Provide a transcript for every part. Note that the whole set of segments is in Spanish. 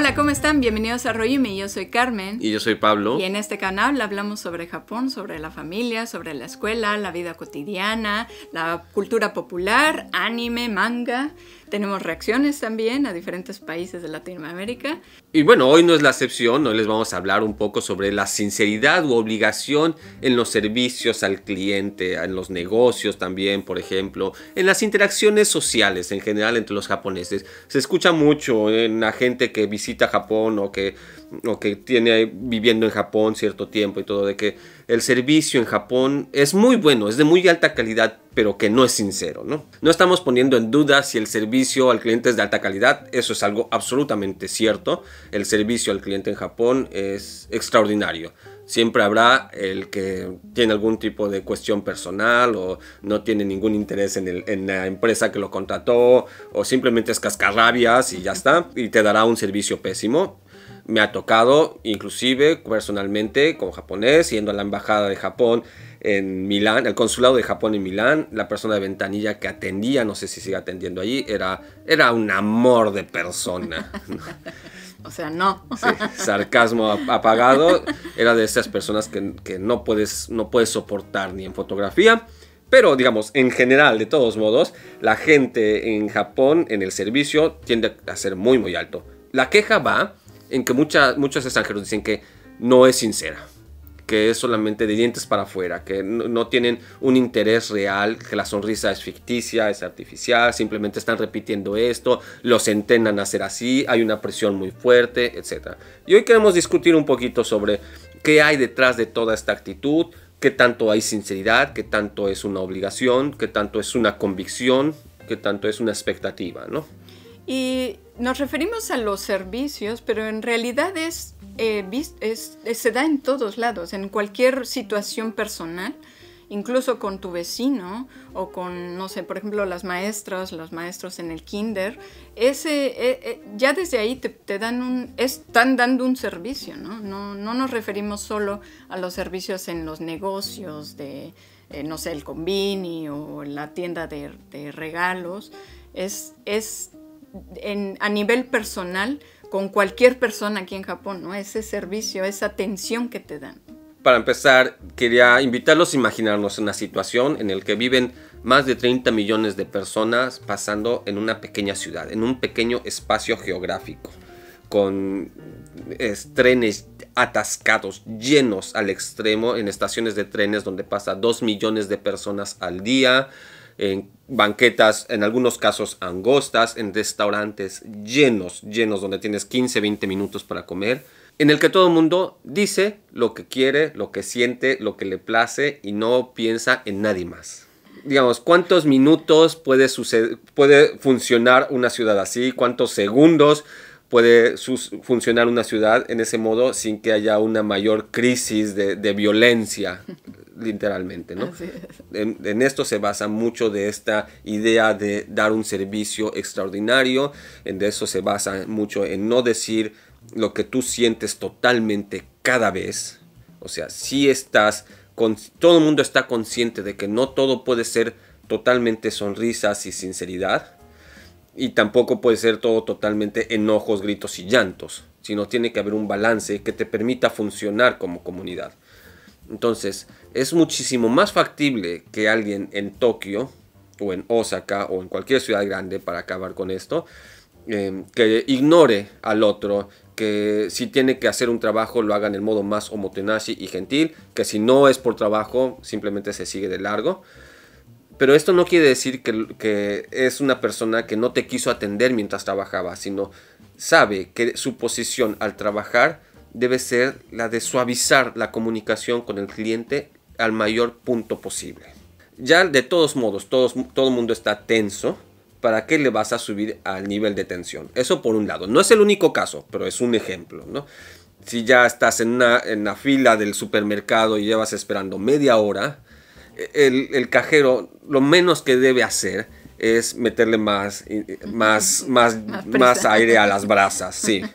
Hola, ¿cómo están? Bienvenidos a Royumi. Yo soy Carmen. Y yo soy Pablo. Y en este canal hablamos sobre Japón, sobre la familia, sobre la escuela, la vida cotidiana, la cultura popular, anime, manga. Tenemos reacciones también a diferentes países de Latinoamérica. Y bueno, hoy no es la excepción, hoy les vamos a hablar un poco sobre la sinceridad u obligación en los servicios al cliente, en los negocios también, por ejemplo, en las interacciones sociales en general entre los japoneses. Se escucha mucho en la gente que visita Japón o que o que tiene viviendo en Japón cierto tiempo y todo, de que el servicio en Japón es muy bueno, es de muy alta calidad, pero que no es sincero, ¿no? No estamos poniendo en duda si el servicio al cliente es de alta calidad, eso es algo absolutamente cierto, el servicio al cliente en Japón es extraordinario. Siempre habrá el que tiene algún tipo de cuestión personal o no tiene ningún interés en, en la empresa que lo contrató o simplemente es cascarrabias y ya está y te dará un servicio pésimo me ha tocado, inclusive personalmente, con japonés, yendo a la embajada de Japón en Milán, el consulado de Japón en Milán, la persona de ventanilla que atendía, no sé si sigue atendiendo allí, era, era un amor de persona. o sea, no. sarcasmo apagado. Era de esas personas que, que, no, puedes, no puedes soportar ni en fotografía. Pero digamos, en general, de todos modos, la gente en Japón, en el servicio, tiende a ser muy, muy alto. La queja va en que mucha, muchos extranjeros dicen que no es sincera, que es solamente de dientes para afuera, que no, tienen un interés real, que la sonrisa es ficticia, es artificial, simplemente están repitiendo esto, los entrenan a hacer así, hay una presión muy fuerte, etc. Y hoy queremos discutir un poquito sobre qué hay detrás de toda esta actitud, qué tanto hay sinceridad, qué tanto es una obligación, qué tanto es una convicción, qué tanto es una expectativa, ¿no? Y nos referimos a los servicios, pero en realidad eh, es, se da en todos lados, en cualquier situación personal, incluso con tu vecino o con, no sé, por ejemplo, las maestras, los maestros en el kinder. Ese, e, e, ya desde ahí te, dan un, están dando un servicio, ¿no? ¿no? nos referimos solo a los servicios en los negocios de, eh, no sé, el convini o la tienda de, de regalos. Es, es a nivel personal con cualquier persona aquí en Japón, ¿no? Ese servicio, esa atención que te dan. Para empezar, quería invitarlos a imaginarnos una situación en la que viven más de 30 millones de personas pasando en una pequeña ciudad, en un pequeño espacio geográfico, con trenes atascados, llenos al extremo, en estaciones de trenes donde pasa 2 millones de personas al día, en banquetas, en algunos casos angostas, en restaurantes llenos, llenos, donde tienes 15, 20 minutos para comer, en el que todo el mundo dice lo que quiere, lo que siente, lo que le place y no piensa en nadie más. Digamos, ¿cuántos minutos puede, puede funcionar una ciudad así? ¿Cuántos segundos? puede funcionar una ciudad en ese modo sin que haya una mayor crisis de, violencia, literalmente, ¿no? En, esto se basa mucho de esta idea de dar un servicio extraordinario, en eso se basa mucho en no decir lo que tú sientes totalmente cada vez, o sea, si estás, con, todo el mundo está consciente de que no todo puede ser totalmente sonrisas y sinceridad, y tampoco puede ser todo totalmente enojos, gritos y llantos, sino tiene que haber un balance que te permita funcionar como comunidad. Entonces, es muchísimo más factible que alguien en Tokio o en Osaka o en cualquier ciudad grande, para acabar con esto, em, que ignore al otro, que si tiene que hacer un trabajo lo haga en el modo más omotenashi y gentil, que si no es por trabajo simplemente se sigue de largo. Pero esto no quiere decir que, es una persona que no te quiso atender mientras trabajaba, sino sabe que su posición al trabajar debe ser la de suavizar la comunicación con el cliente al mayor punto posible. Ya de todos modos, todos, todo el mundo está tenso. ¿Para qué le vas a subir al nivel de tensión? Eso por un lado. No es el único caso, pero es un ejemplo, ¿no? Si ya estás en en la fila del supermercado y llevas esperando media hora, el, cajero lo menos que debe hacer es meterle más, más, más, más, más aire a las brasas, sí.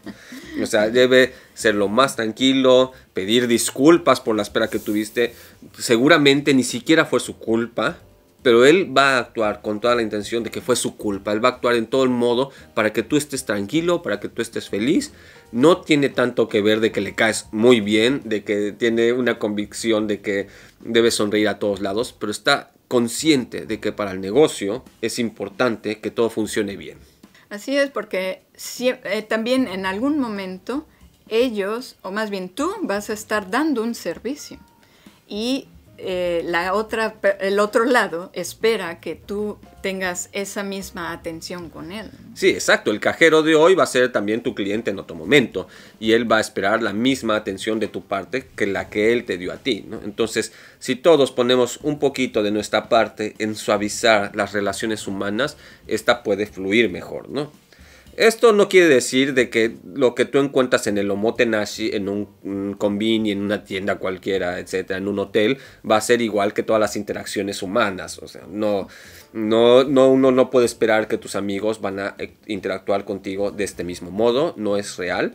O sea, debe ser lo más tranquilo, pedir disculpas por la espera que tuviste. Seguramente ni siquiera fue su culpa pero él va a actuar con toda la intención de que fue su culpa. Él va a actuar en todo el modo para que tú estés tranquilo, para que tú estés feliz. No tiene tanto que ver de que le caes muy bien, de que tiene una convicción de que debe sonreír a todos lados, pero está consciente de que para el negocio es importante que todo funcione bien. Así es, porque eh, también en algún momento ellos, o más bien tú, vas a estar dando un servicio. Y eh, la otra, el otro lado espera que tú tengas esa misma atención con él. Sí, exacto. El cajero de hoy va a ser también tu cliente en otro momento y él va a esperar la misma atención de tu parte que la que él te dio a ti. Entonces, si todos ponemos un poquito de nuestra parte en suavizar las relaciones humanas, esta puede fluir mejor, ¿no? Esto no quiere decir de que lo que tú encuentras en el Omotenashi, en un, en una tienda cualquiera, etcétera, en un hotel, va a ser igual que todas las interacciones humanas. O sea, no, no, no, uno no puede esperar que tus amigos van a eh, interactuar contigo de este mismo modo, no es real.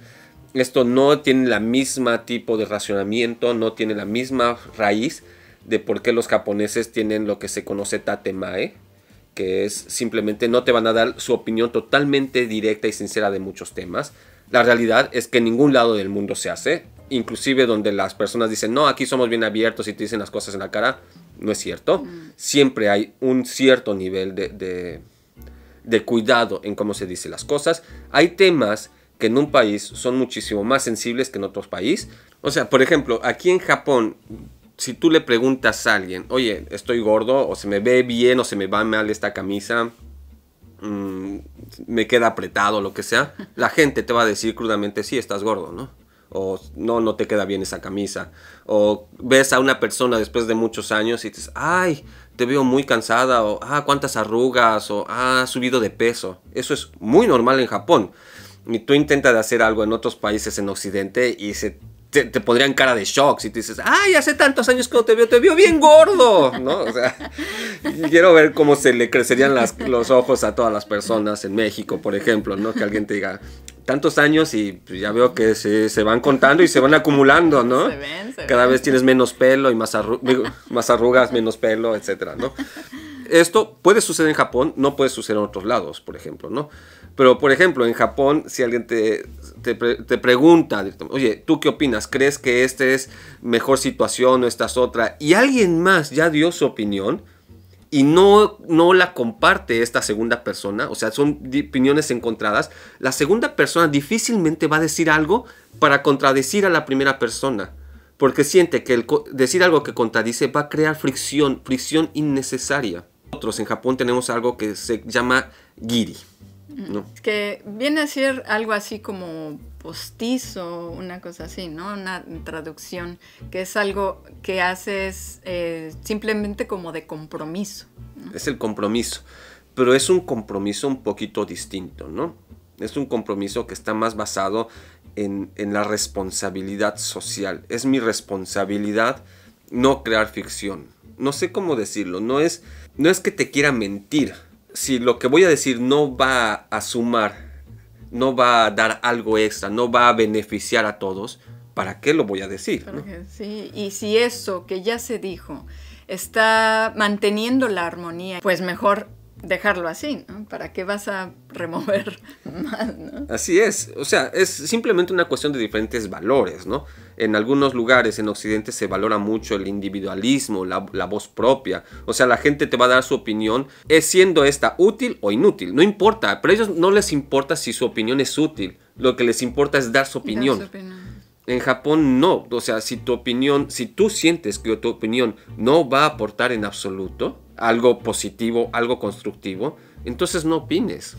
Esto no tiene la misma tipo de racionamiento, no tiene la misma raíz de por qué los japoneses tienen lo que se conoce tatemae, que es simplemente no te van a dar su opinión totalmente directa y sincera de muchos temas. La realidad es que en ningún lado del mundo se hace, inclusive donde las personas dicen, no, aquí somos bien abiertos y te dicen las cosas en la cara, no es cierto. Mm. Siempre hay un cierto nivel de, cuidado en cómo se dicen las cosas. Hay temas que en un país son muchísimo más sensibles que en otros países. O sea, por ejemplo, aquí en Japón, si tú le preguntas a alguien, oye, estoy gordo, o se me ve bien, o se me va mal esta camisa, mm, me queda apretado, lo que sea, la gente te va a decir crudamente, sí, estás gordo, ¿no? O no, no te queda bien esa camisa. O ves a una persona después de muchos años y dices, ay, te veo muy cansada, o ah, cuántas arrugas, o ah, has subido de peso. Eso es muy normal en Japón. Y tú intentas hacer algo en otros países en Occidente y se te, te, podrían cara de shock si te dices, ay, hace tantos años que no te veo, te veo bien gordo, ¿no? quiero ver cómo se le crecerían las, los ojos a todas las personas en México, por ejemplo, ¿no? Que alguien te diga, tantos años y pues, ya veo que se, van contando y se van acumulando, ¿no? Cada vez tienes menos pelo y más, más arrugas, menos pelo, etcétera, ¿no? Esto puede suceder en Japón, no puede suceder en otros lados, por ejemplo, ¿no? Pero, por ejemplo, en Japón, si alguien te, te, pregunta, oye, ¿tú qué opinas? ¿Crees que esta es mejor situación o esta es otra? Y alguien más ya dio su opinión y no, no la comparte esta segunda persona, o sea, son opiniones encontradas, la segunda persona difícilmente va a decir algo para contradecir a la primera persona. Porque siente que el decir algo que contradice va a crear fricción, fricción innecesaria. Nosotros en Japón tenemos algo que se llama giri. Mm. que viene a ser algo así como postizo, una cosa así, ¿no? Una traducción que es algo que haces eh, simplemente como de compromiso. Es el compromiso, pero es un compromiso un poquito distinto, ¿no? Es un compromiso que está más basado en, la responsabilidad social. Es mi responsabilidad no crear ficción. No sé cómo decirlo, no es, no es que te quiera mentir si lo que voy a decir no va a sumar, no va a dar algo extra, no va a beneficiar a todos, ¿para qué lo voy a decir? Sí, y si eso que ya se dijo está manteniendo la armonía, pues mejor dejarlo así, ¿no? ¿Para qué vas a remover más, ¿no? Así es, o sea, es simplemente una cuestión de diferentes valores, ¿no? En algunos lugares en Occidente se valora mucho el individualismo, la, voz propia, o sea, la gente te va a dar su opinión, es siendo esta útil o inútil, no importa, pero a ellos no les importa si su opinión es útil, lo que les importa es dar su opinión. Dar su opinión. En Japón no, o sea, si tu opinión, si tú sientes que tu opinión no va a aportar en absoluto, algo positivo, algo constructivo, entonces no opines.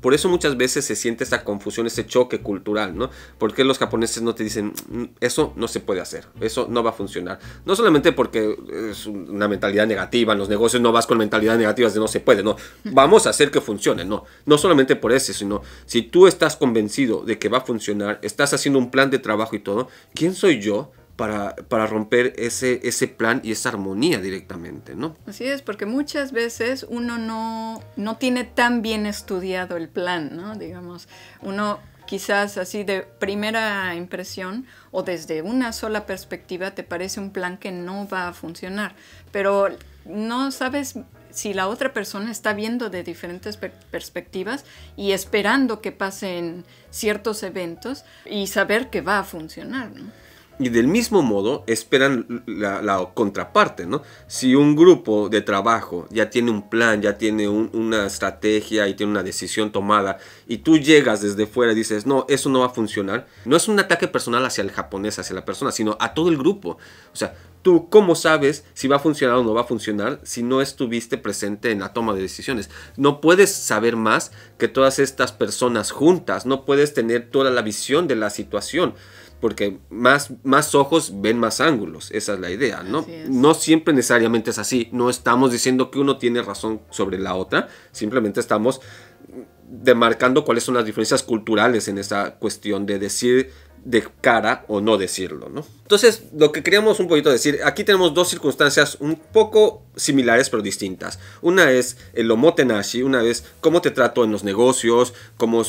Por eso muchas veces se siente esa confusión, ese choque cultural, ¿no? Porque los japoneses no te dicen, mm, eso no se puede hacer, eso no va a funcionar. No solamente porque es una mentalidad negativa, en los negocios no vas con mentalidad negativa de no se puede, no, vamos a hacer que funcione, no. No solamente por eso, sino si tú estás convencido de que va a funcionar, estás haciendo un plan de trabajo y todo, ¿quién soy yo para, romper ese, plan y esa armonía directamente, ¿no? Así es, porque muchas veces uno no, tiene tan bien estudiado el plan, ¿no? Digamos, uno quizás así de primera impresión o desde una sola perspectiva te parece un plan que no va a funcionar, pero no sabes si la otra persona está viendo de diferentes perspectivas y esperando que pasen ciertos eventos y saber que va a funcionar. ¿no? Y del mismo modo esperan la, contraparte, ¿no? Si un grupo de trabajo ya tiene un plan, ya tiene una estrategia y tiene una decisión tomada, y tú llegas desde fuera y dices, no, eso no va a funcionar, no es un ataque personal hacia el japonés, hacia la persona, sino a todo el grupo. O sea, tú cómo sabes si va a funcionar o no va a funcionar si no estuviste presente en la toma de decisiones. No puedes saber más que todas estas personas juntas, no puedes tener toda la visión de la situación porque más, más ojos ven más ángulos, esa es la idea, ¿no? No siempre necesariamente es así, no estamos diciendo que uno tiene razón sobre la otra, simplemente estamos mm, demarcando cuáles son las diferencias culturales en esa cuestión de decir de cara o no decirlo, ¿no? Entonces, lo que queríamos un poquito decir, aquí tenemos dos circunstancias un poco similares pero distintas. Una es el omotenashi, una es cómo te trato en los negocios, cómo,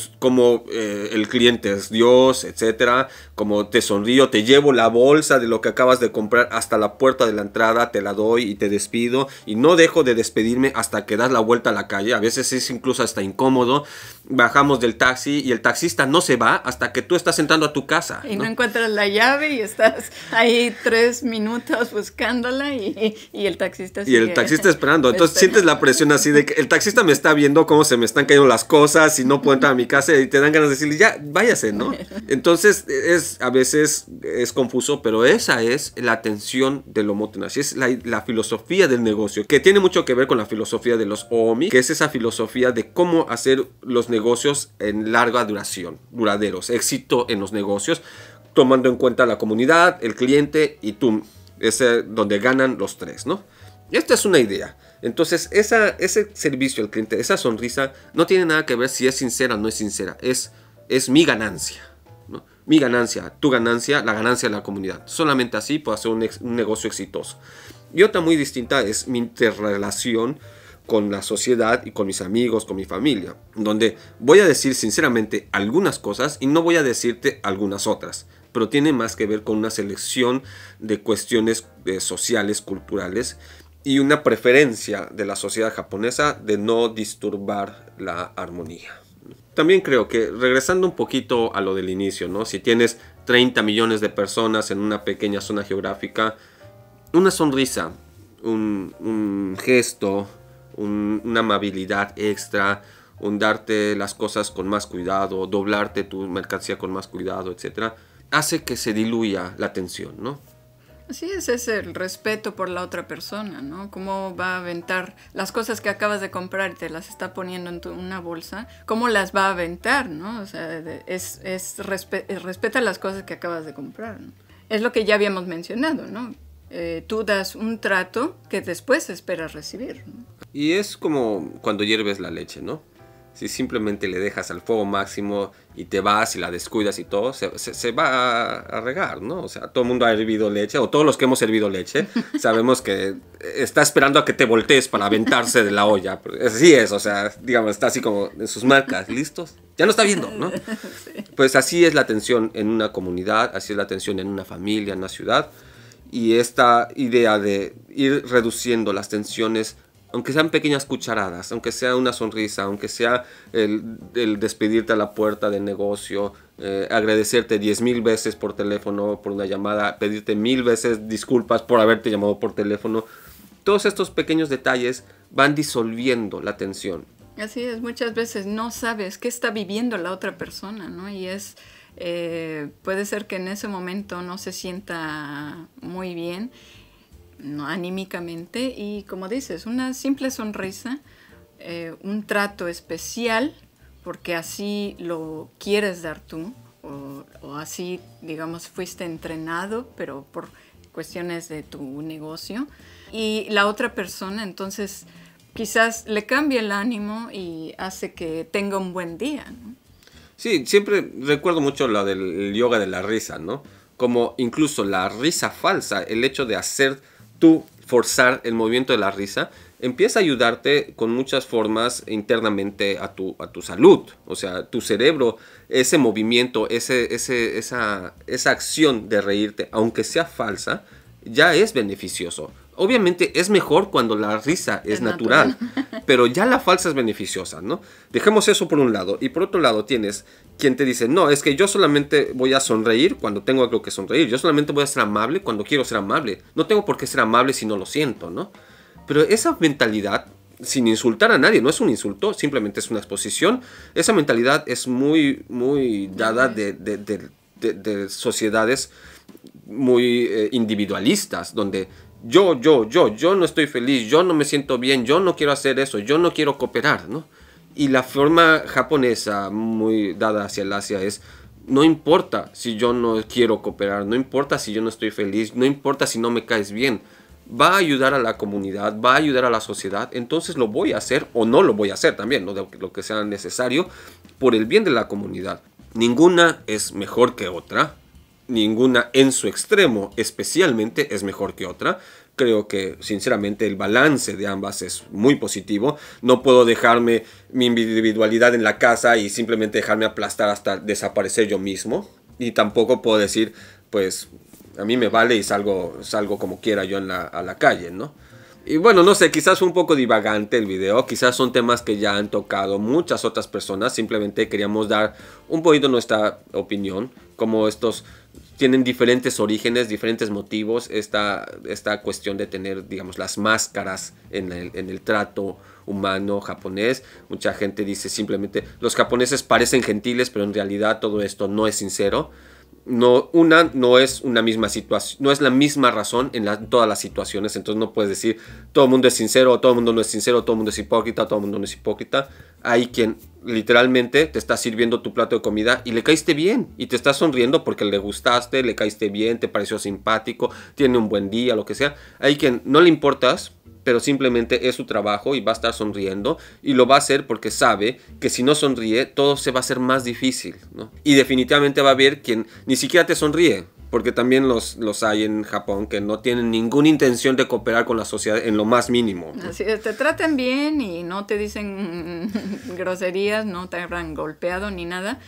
eh, el cliente es Dios, etcétera, cómo te sonrío, te llevo la bolsa de lo que acabas de comprar hasta la puerta de la entrada, te la doy y te despido y no dejo de despedirme hasta que das la vuelta a la calle. A veces es incluso hasta incómodo. Bajamos del taxi y el taxista no se va hasta que tú estás entrando a tu casa y ¿no? encuentras la llave y estás ahí tres minutos buscándola y, el taxista sigue. Y el taxista esperando. Entonces sientes la presión así de que el taxista me está viendo cómo se me están cayendo las cosas y no puedo entrar a mi casa y te dan ganas de decirle, ya, váyase, ¿no? Entonces es a veces es confuso, pero esa es la tensión del así Es la, la filosofía del negocio, que tiene mucho que ver con la filosofía de los OMI, que es esa filosofía de cómo hacer los negocios en larga duración, duraderos, éxito en los negocios tomando en cuenta la comunidad, el cliente y tú. Es donde ganan los tres, ¿no? Esta es una idea. Entonces, ese servicio al cliente, esa sonrisa, no tiene nada que ver si es sincera o no es sincera. Es, es mi ganancia. Mi ganancia, tu ganancia, la ganancia de la comunidad. Solamente así puedo hacer un negocio exitoso. Y otra muy distinta es mi interrelación con la sociedad y con mis amigos, con mi familia, donde voy a decir sinceramente algunas cosas y no voy a decirte algunas otras, pero tiene más que ver con una selección de cuestiones eh, sociales, culturales y una preferencia de la sociedad japonesa de no disturbar la armonía. También creo que regresando un poquito a lo del inicio, ¿no? Si tienes 30 millones de personas en una pequeña zona geográfica, una sonrisa, un gesto, una amabilidad extra, un darte las cosas con más cuidado, doblarte tu mercancía con más cuidado, etcétera, hace que se diluya la tensión, ¿no? Así es, es el respeto por la otra persona, ¿no? ¿Cómo va a aventar las cosas que acabas de comprar y te las está poniendo en una bolsa? ¿Cómo las va a aventar, no? O sea, es, es eh, respeta las cosas que acabas de comprar. Es lo que ya habíamos mencionado, ¿no? Eh, tú das un trato que después esperas recibir. Y es como cuando hierves la leche, ¿no? Si simplemente le dejas al fuego máximo y te vas y la descuidas y todo, se, va a, a, regar, ¿no? O sea, todo el mundo ha hervido leche, o todos los que hemos hervido leche, sabemos que está esperando a que te voltees para aventarse de la olla. Así es, o sea, digamos, está así como en sus marcas, listos. Ya no está viendo, ¿no? Pues así es la tensión en una comunidad, así es la tensión en una familia, en una ciudad. Y esta idea de ir reduciendo las tensiones aunque sean pequeñas cucharadas, aunque sea una sonrisa, aunque sea el, despedirte a la puerta del negocio, eh, agradecerte diez mil veces por teléfono, por una llamada, pedirte mil veces disculpas por haberte llamado por teléfono. Todos estos pequeños detalles van disolviendo la tensión. Así es, muchas veces no sabes qué está viviendo la otra persona, ¿no? Y es, eh, puede ser que en ese momento no se sienta muy bien anímicamente y como dices, una simple sonrisa, eh, un trato especial, porque así lo quieres dar tú, o, así, digamos, fuiste entrenado, pero por cuestiones de tu negocio, y la otra persona entonces quizás le cambie el ánimo y hace que tenga un buen día. Sí, siempre recuerdo mucho lo del yoga de la risa, ¿no? Como incluso la risa falsa, el hecho de hacer tú forzar el movimiento de la risa, empieza a ayudarte con muchas formas internamente a tu, a tu salud. O sea, tu cerebro, ese movimiento, ese, ese, esa, esa acción de reírte, aunque sea falsa, ya es beneficioso. Obviamente es mejor cuando la risa es, natural, pero ya la falsa es beneficiosa, ¿no? Dejemos eso por un lado. Y por otro lado tienes quien te dice, no, es que yo solamente voy a sonreír cuando tengo algo que sonreír, yo solamente voy a ser amable cuando quiero ser amable, no tengo por qué ser amable si no lo siento, ¿no? Pero esa mentalidad, sin insultar a nadie, no es un insulto, simplemente es una exposición, esa mentalidad es muy, muy dada de, sociedades muy eh, individualistas, donde yo, yo, yo, yo no estoy feliz, yo no me siento bien, yo no quiero hacer eso, yo no quiero cooperar, ¿no? Y la forma japonesa muy dada hacia el Asia es, no importa si yo no quiero cooperar, no importa si yo no estoy feliz, no importa si no me caes bien, va a ayudar a la comunidad, va a ayudar a la sociedad, entonces lo voy a hacer o no lo voy a hacer también, lo que sea necesario, por el bien de la comunidad. Ninguna es mejor que otra, ninguna en su extremo especialmente es mejor que otra. Creo que sinceramente el balance de ambas es muy positivo. No puedo dejarme mi individualidad en la casa y simplemente dejarme aplastar hasta desaparecer yo mismo. Y tampoco puedo decir, pues a mí me vale y salgo, salgo como quiera yo en la, a la calle, ¿no? Y bueno, no sé, quizás fue un poco divagante el video, quizás son temas que ya han tocado muchas otras personas, simplemente queríamos dar un poquito nuestra opinión, como estos tienen diferentes orígenes, diferentes motivos, esta, esta cuestión de tener, digamos, las máscaras en el, en el trato humano japonés. Mucha gente dice simplemente, los japoneses parecen gentiles, pero en realidad todo esto no es sincero no, una no es una misma situación, no es la misma razón en, todas las situaciones, entonces no puedes decir todo el mundo es sincero, todo el mundo no es sincero, todo mundo es hipócrita, todo el mundo no es hipócrita. Hay quien literalmente te está sirviendo tu plato de comida y le caíste bien y te está sonriendo porque le gustaste, le caíste bien, te pareció simpático, tiene un buen día, lo que sea. Hay quien no le importas pero simplemente es su trabajo y va a estar sonriendo y lo va a hacer porque sabe que si no sonríe todo se va a hacer más difícil. Y definitivamente va a haber quien ni siquiera te sonríe, porque también los, los hay en Japón que no tienen ninguna intención de cooperar con la sociedad en lo más mínimo. Así te tratan bien y no te dicen groserías, no te habrán golpeado ni nada,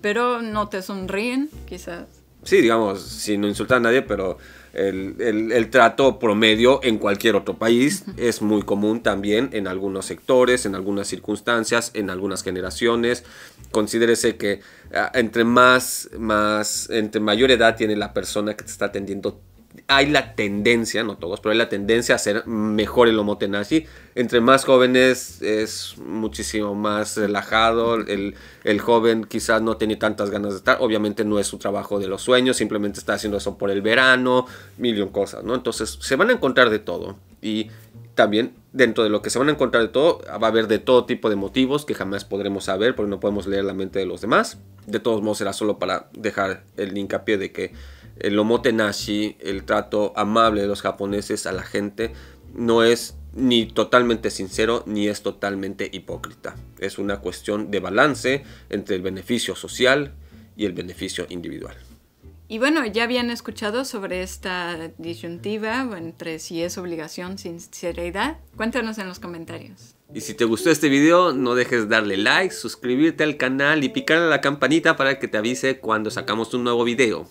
pero no te sonríen, quizás. Sí, digamos, sin insultar a nadie, pero el, el, trato promedio en cualquier otro país. Es muy común también en algunos sectores, en algunas circunstancias, en algunas generaciones. Considérese que ah, entre más, más, entre mayor edad tiene la persona que te está atendiendo, hay la tendencia, no todos, pero hay la tendencia a ser mejor el omotenashi. Entre más jóvenes es muchísimo más relajado. El, joven quizás no tiene tantas ganas de estar. Obviamente no es su trabajo de los sueños, simplemente está haciendo eso por el verano, millón cosas, ¿no? Entonces se van a encontrar de todo. Y también dentro de lo que se van a encontrar de todo, va a haber de todo tipo de motivos que jamás podremos saber porque no podemos leer la mente de los demás. De todos modos será solo para dejar el hincapié de que el omotenashi, el trato amable de los japoneses a la gente, no es ni totalmente sincero ni es totalmente hipócrita. Es una cuestión de balance entre el beneficio social y el beneficio individual. Y bueno, ya habían escuchado sobre esta disyuntiva entre si es obligación, sinceridad. Cuéntanos en los comentarios. Y si te gustó este video, no dejes darle like, suscribirte al canal y picar a la campanita para que te avise cuando sacamos un nuevo video.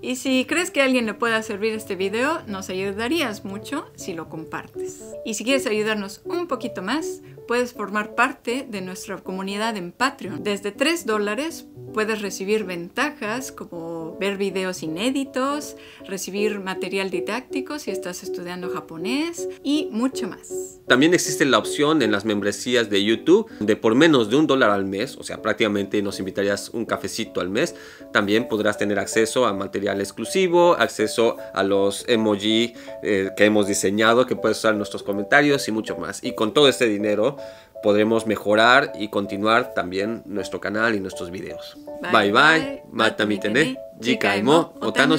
Y si crees que a alguien le pueda servir este video, nos ayudarías mucho si lo compartes. Y si quieres ayudarnos un poquito más, puedes formar parte de nuestra comunidad en Patreon. Desde 3 dólares puedes recibir ventajas como ver videos inéditos, recibir material didáctico si estás estudiando japonés y mucho más. También existe la opción en las membresías de YouTube de por menos de un dólar al mes, o sea, prácticamente nos invitarías un cafecito al mes. También podrás tener acceso a material exclusivo, acceso a los emoji eh, que hemos diseñado, que puedes usar en nuestros comentarios y mucho más. Y con todo este dinero podremos mejorar y continuar también nuestro canal y nuestros videos. Bye bye, mata mi tene, jikaimo, otano